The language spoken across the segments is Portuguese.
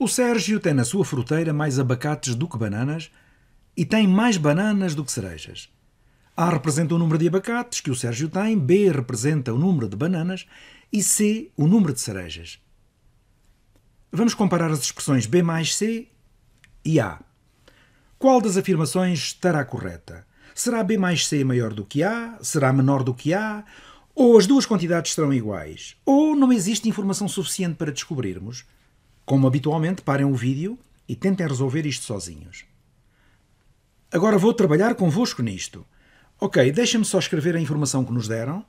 O Sérgio tem na sua fruteira mais abacates do que bananas e tem mais bananas do que cerejas. A representa o número de abacates que o Sérgio tem, B representa o número de bananas e C o número de cerejas. Vamos comparar as expressões B mais C e A. Qual das afirmações estará correta? Será B mais C maior do que A? Será menor do que A? Ou as duas quantidades serão iguais? Ou não existe informação suficiente para descobrirmos? Como habitualmente, parem o vídeo e tentem resolver isto sozinhos. Agora vou trabalhar convosco nisto. Ok, deixem-me só escrever a informação que nos deram.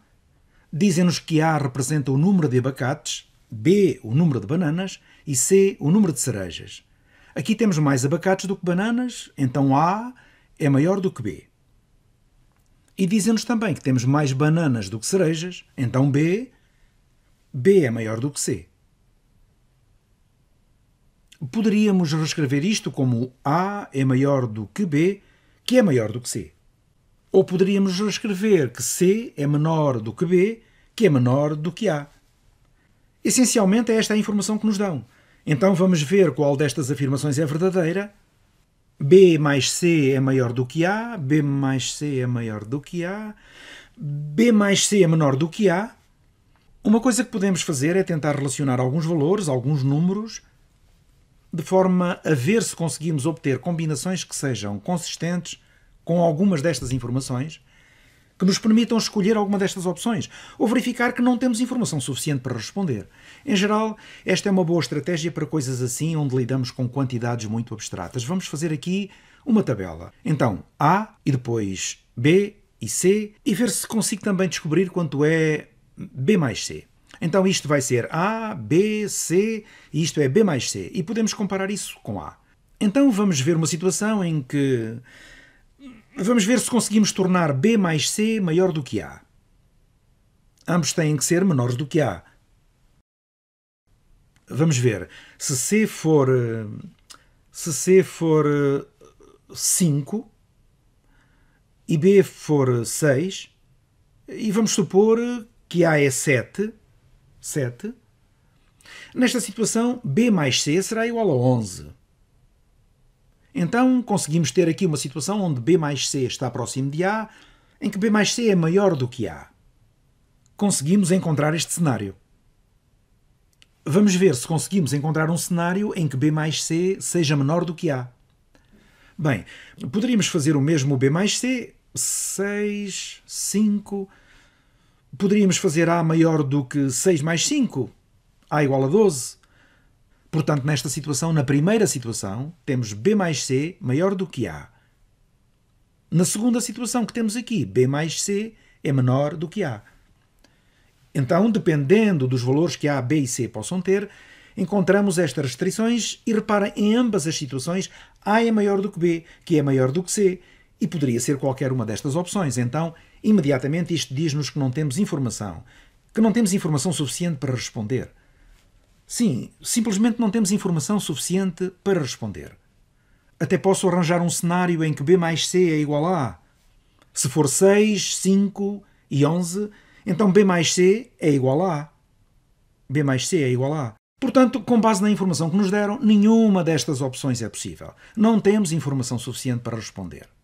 Dizem-nos que A representa o número de abacates, B o número de bananas e C o número de cerejas. Aqui temos mais abacates do que bananas, então A é maior do que B. E dizem-nos também que temos mais bananas do que cerejas, então B, B é maior do que C. Poderíamos reescrever isto como A é maior do que B, que é maior do que C. Ou poderíamos reescrever que C é menor do que B, que é menor do que A. Essencialmente é esta a informação que nos dão. Então vamos ver qual destas afirmações é verdadeira. B mais C é maior do que A, B mais C é maior do que A, B mais C é menor do que A. Uma coisa que podemos fazer é tentar relacionar alguns valores, alguns números, de forma a ver se conseguimos obter combinações que sejam consistentes com algumas destas informações, que nos permitam escolher alguma destas opções ou verificar que não temos informação suficiente para responder. Em geral, esta é uma boa estratégia para coisas assim onde lidamos com quantidades muito abstratas. Vamos fazer aqui uma tabela. Então, A e depois B e C e ver se consigo também descobrir quanto é B mais C. Então isto vai ser A, B, C, isto é B mais C. E podemos comparar isso com A. Então vamos ver uma situação em que. Vamos ver se conseguimos tornar B mais C maior do que A. Ambos têm que ser menores do que A. Vamos ver. Se C for. Se C for 5 e B for 6, e vamos supor que A é 7 7. Nesta situação, b mais c será igual a 11. Então, conseguimos ter aqui uma situação onde b mais c está próximo de a, em que b mais c é maior do que a. Conseguimos encontrar este cenário. Vamos ver se conseguimos encontrar um cenário em que b mais c seja menor do que a. Bem, poderíamos fazer o mesmo b mais c, 6, 5, Poderíamos fazer A maior do que 6 mais 5, A igual a 12. Portanto, nesta situação, na primeira situação, temos B mais C maior do que A. Na segunda situação que temos aqui, B mais C é menor do que A. Então, dependendo dos valores que A, B e C possam ter, encontramos estas restrições e repara em ambas as situações, A é maior do que B, que é maior do que C, e poderia ser qualquer uma destas opções. Então, Imediatamente isto diz-nos que não temos informação, que não temos informação suficiente para responder. Sim, simplesmente não temos informação suficiente para responder. Até posso arranjar um cenário em que B mais C é igual a A. Se for 6, 5 e 11, então B mais C é igual a A. B mais C é igual a A. Portanto, com base na informação que nos deram, nenhuma destas opções é possível. Não temos informação suficiente para responder.